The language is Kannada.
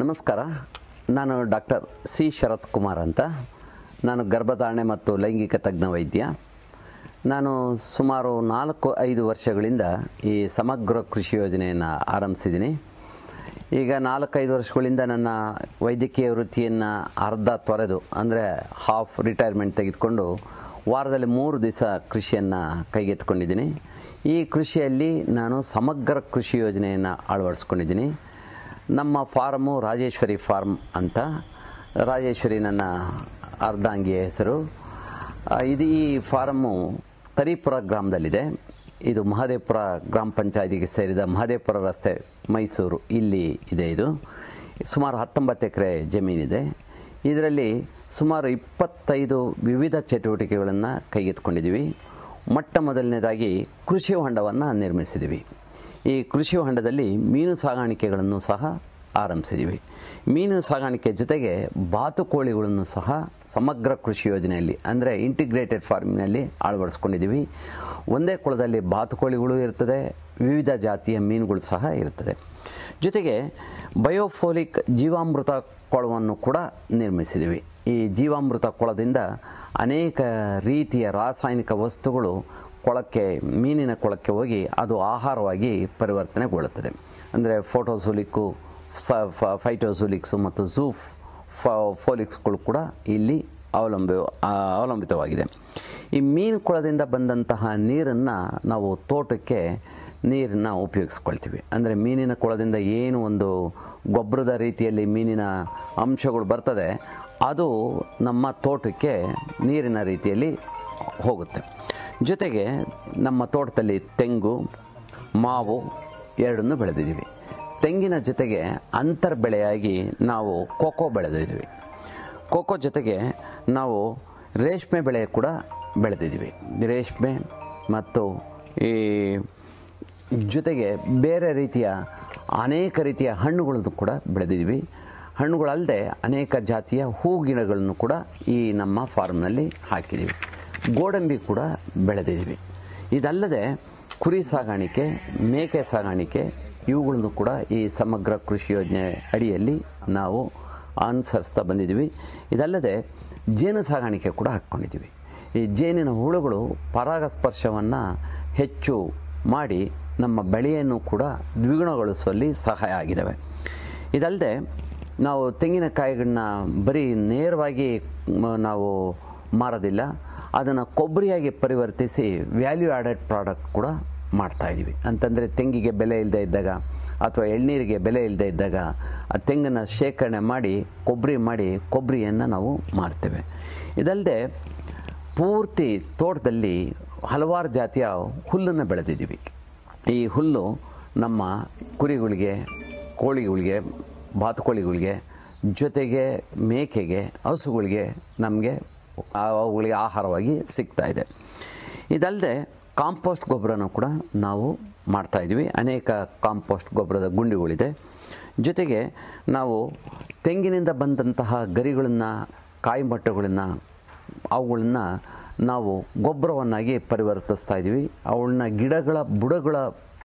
ನಮಸ್ಕಾರ ನಾನು ಡಾಕ್ಟರ್ ಸಿ ಶರತ್ ಕುಮಾರ್ ಅಂತ ನಾನು ಗರ್ಭಧಾರಣೆ ಮತ್ತು ಲೈಂಗಿಕ ತಜ್ಞ ವೈದ್ಯ ನಾನು ಸುಮಾರು ನಾಲ್ಕು ಐದು ವರ್ಷಗಳಿಂದ ಈ ಸಮಗ್ರ ಕೃಷಿ ಯೋಜನೆಯನ್ನು ಆರಂಭಿಸಿದ್ದೀನಿ ಈಗ ನಾಲ್ಕೈದು ವರ್ಷಗಳಿಂದ ನನ್ನ ವೈದ್ಯಕೀಯ ವೃತ್ತಿಯನ್ನು ಅರ್ಧ ತೊರೆದು ಅಂದರೆ ಹಾಫ್ ರಿಟೈರ್ಮೆಂಟ್ ತೆಗೆದುಕೊಂಡು ವಾರದಲ್ಲಿ ಮೂರು ದಿವಸ ಕೃಷಿಯನ್ನು ಕೈಗೆತ್ತಿಕೊಂಡಿದ್ದೀನಿ ಈ ಕೃಷಿಯಲ್ಲಿ ನಾನು ಸಮಗ್ರ ಕೃಷಿ ಯೋಜನೆಯನ್ನು ಅಳವಡಿಸ್ಕೊಂಡಿದ್ದೀನಿ ನಮ್ಮ ಫಾರ್ಮು ರಾಜೇಶ್ವರಿ ಫಾರ್ಮ್ ಅಂತ ರಾಜೇಶ್ವರಿ ನನ್ನ ಅರ್ಧಾಂಗಿಯ ಹೆಸರು ಇದು ಈ ಫಾರಮ್ಮು ತರೀಪುರ ಗ್ರಾಮದಲ್ಲಿದೆ ಇದು ಮಹದೇವಪುರ ಗ್ರಾಮ ಪಂಚಾಯತಿಗೆ ಸೇರಿದ ಮಹದೇವಪುರ ರಸ್ತೆ ಮೈಸೂರು ಇಲ್ಲಿ ಇದೆ ಇದು ಸುಮಾರು ಹತ್ತೊಂಬತ್ತು ಎಕರೆ ಜಮೀನಿದೆ ಇದರಲ್ಲಿ ಸುಮಾರು ಇಪ್ಪತ್ತೈದು ವಿವಿಧ ಚಟುವಟಿಕೆಗಳನ್ನು ಕೈಗೆತ್ಕೊಂಡಿದ್ದೀವಿ ಮೊಟ್ಟ ಮೊದಲನೇದಾಗಿ ಕೃಷಿ ಹೊಂಡವನ್ನು ನಿರ್ಮಿಸಿದ್ದೀವಿ ಈ ಕೃಷಿ ಹೊಂಡದಲ್ಲಿ ಮೀನು ಸಾಗಾಣಿಕೆಗಳನ್ನು ಸಹ ಆರಂಭಿಸಿದ್ವಿ ಮೀನು ಸಾಗಾಣಿಕೆ ಜೊತೆಗೆ ಬಾತುಕೋಳಿಗಳನ್ನು ಸಹ ಸಮಗ್ರ ಕೃಷಿ ಯೋಜನೆಯಲ್ಲಿ ಅಂದರೆ ಇಂಟಿಗ್ರೇಟೆಡ್ ಫಾರ್ಮಿನಲ್ಲಿ ಅಳವಡಿಸ್ಕೊಂಡಿದ್ದೀವಿ ಒಂದೇ ಕುಳದಲ್ಲಿ ಬಾತುಕೋಳಿಗಳು ಇರ್ತದೆ ವಿವಿಧ ಜಾತಿಯ ಮೀನುಗಳು ಸಹ ಇರ್ತದೆ ಜೊತೆಗೆ ಬಯೋಫೋಲಿಕ್ ಜೀವಾಮೃತ ಕೊಳವನ್ನು ಕೂಡ ನಿರ್ಮಿಸಿದ್ದೀವಿ ಈ ಜೀವಾಮೃತ ಕೊಳದಿಂದ ಅನೇಕ ರೀತಿಯ ರಾಸಾಯನಿಕ ವಸ್ತುಗಳು ಕೊಳಕ್ಕೆ ಮೀನಿನ ಕೊಳಕ್ಕೆ ಹೋಗಿ ಅದು ಆಹಾರವಾಗಿ ಪರಿವರ್ತನೆಗೊಳ್ಳುತ್ತದೆ ಅಂದರೆ ಫೋಟೋಸೋಲಿಕ್ಕು ಸ ಮತ್ತು ಝೂಫ್ ಫೋಲಿಕ್ಸ್ಗಳು ಕೂಡ ಇಲ್ಲಿ ಅವಲಂಬಿ ಅವಲಂಬಿತವಾಗಿದೆ ಈ ಮೀನು ಕೊಳದಿಂದ ಬಂದಂತಹ ನೀರನ್ನು ನಾವು ತೋಟಕ್ಕೆ ನೀರನ್ನು ಉಪಯೋಗಿಸ್ಕೊಳ್ತೀವಿ ಅಂದರೆ ಮೀನಿನ ಕೊಳದಿಂದ ಏನು ಒಂದು ಗೊಬ್ಬರದ ರೀತಿಯಲ್ಲಿ ಮೀನಿನ ಅಂಶಗಳು ಬರ್ತದೆ ಅದು ನಮ್ಮ ತೋಟಕ್ಕೆ ನೀರಿನ ರೀತಿಯಲ್ಲಿ ಹೋಗುತ್ತೆ ಜೊತೆಗೆ ನಮ್ಮ ತೋಟದಲ್ಲಿ ತೆಂಗು ಮಾವು ಎರಡನ್ನೂ ಬೆಳೆದಿದ್ದೀವಿ ತೆಂಗಿನ ಜೊತೆಗೆ ಅಂತರ್ ಬೆಳೆಯಾಗಿ ನಾವು ಕೊಕ್ಕೋ ಬೆಳೆದಿದ್ದೀವಿ ಕೊಕ್ಕೋ ಜೊತೆಗೆ ನಾವು ರೇಷ್ಮೆ ಬೆಳೆ ಕೂಡ ಬೆಳೆದಿದ್ದೀವಿ ರೇಷ್ಮೆ ಮತ್ತು ಈ ಜೊತೆಗೆ ಬೇರೆ ರೀತಿಯ ಅನೇಕ ರೀತಿಯ ಹಣ್ಣುಗಳನ್ನು ಕೂಡ ಬೆಳೆದಿದ್ದೀವಿ ಹಣ್ಣುಗಳಲ್ಲದೆ ಅನೇಕ ಜಾತಿಯ ಹೂ ಗಿಡಗಳನ್ನು ಕೂಡ ಈ ನಮ್ಮ ಫಾರ್ಮ್ನಲ್ಲಿ ಹಾಕಿದ್ದೀವಿ ಗೋಡಂಬಿ ಕೂಡ ಬೆಳೆದಿದ್ದೀವಿ ಇದಲ್ಲದೆ ಕುರಿ ಸಾಗಾಣಿಕೆ ಮೇಕೆ ಸಾಗಾಣಿಕೆ ಇವುಗಳನ್ನು ಕೂಡ ಈ ಸಮಗ್ರ ಕೃಷಿ ಯೋಜನೆ ಅಡಿಯಲ್ಲಿ ನಾವು ಅನುಸರಿಸ್ತಾ ಬಂದಿದ್ದೀವಿ ಇದಲ್ಲದೆ ಜೇನು ಸಾಗಾಣಿಕೆ ಕೂಡ ಹಾಕ್ಕೊಂಡಿದ್ದೀವಿ ಈ ಜೇನಿನ ಹುಳುಗಳು ಪರಾಗಸ್ಪರ್ಶವನ್ನು ಹೆಚ್ಚು ಮಾಡಿ ನಮ್ಮ ಬೆಳೆಯನ್ನು ಕೂಡ ದ್ವಿಗುಣಗೊಳಿಸುವಲ್ಲಿ ಸಹಾಯ ಆಗಿದ್ದಾವೆ ಇದಲ್ಲದೆ ನಾವು ತೆಂಗಿನಕಾಯಿಗಳನ್ನ ಬರೀ ನೇರವಾಗಿ ನಾವು ಮಾರೋದಿಲ್ಲ ಅದನ್ನು ಕೊಬ್ಬರಿಯಾಗಿ ಪರಿವರ್ತಿಸಿ ವ್ಯಾಲ್ಯೂ ಆ್ಯಡೆಡ್ ಪ್ರಾಡಕ್ಟ್ ಕೂಡ ಮಾಡ್ತಾಯಿದ್ದೀವಿ ಅಂತಂದರೆ ತೆಂಗಿಗೆ ಬೆಲೆ ಇಲ್ಲದೆ ಇದ್ದಾಗ ಅಥವಾ ಎಳ್ನೀರಿಗೆ ಬೆಲೆ ಇಲ್ಲದೆ ಇದ್ದಾಗ ಆ ತೆಂಗನ್ನು ಶೇಖರಣೆ ಮಾಡಿ ಕೊಬ್ಬರಿ ಮಾಡಿ ಕೊಬ್ಬರಿಯನ್ನು ನಾವು ಮಾರ್ತೇವೆ ಇದಲ್ಲದೆ ಪೂರ್ತಿ ತೋಟದಲ್ಲಿ ಹಲವಾರು ಜಾತಿಯ ಹುಲ್ಲನ್ನು ಬೆಳೆದಿದ್ದೀವಿ ಈ ಹುಲ್ಲು ನಮ್ಮ ಕುರಿಗಳಿಗೆ ಕೋಳಿಗಳಿಗೆ ಬಾತುಕೋಳಿಗಳಿಗೆ ಜೊತೆಗೆ ಮೇಕೆಗೆ ಹಸುಗಳಿಗೆ ನಮಗೆ ಅವುಗಳಿಗೆ ಆಹಾರವಾಗಿ ಸಿಗ್ತಾ ಇದೆ ಇದಲ್ಲದೆ ಕಾಂಪೋಸ್ಟ್ ಗೊಬ್ಬರನೂ ಕೂಡ ನಾವು ಮಾಡ್ತಾಯಿದ್ವಿ ಅನೇಕ ಕಾಂಪೋಸ್ಟ್ ಗೊಬ್ಬರದ ಗುಂಡಿಗಳಿದೆ ಜೊತೆಗೆ ನಾವು ತೆಂಗಿನಿಂದ ಬಂದಂತಹ ಗರಿಗಳನ್ನು ಕಾಯಿ ಮೊಟ್ಟೆಗಳನ್ನು ಅವುಗಳನ್ನ ನಾವು ಗೊಬ್ಬರವನ್ನಾಗಿ ಪರಿವರ್ತಿಸ್ತಾ ಇದ್ದೀವಿ ಅವುಗಳನ್ನ ಗಿಡಗಳ ಬುಡಗಳ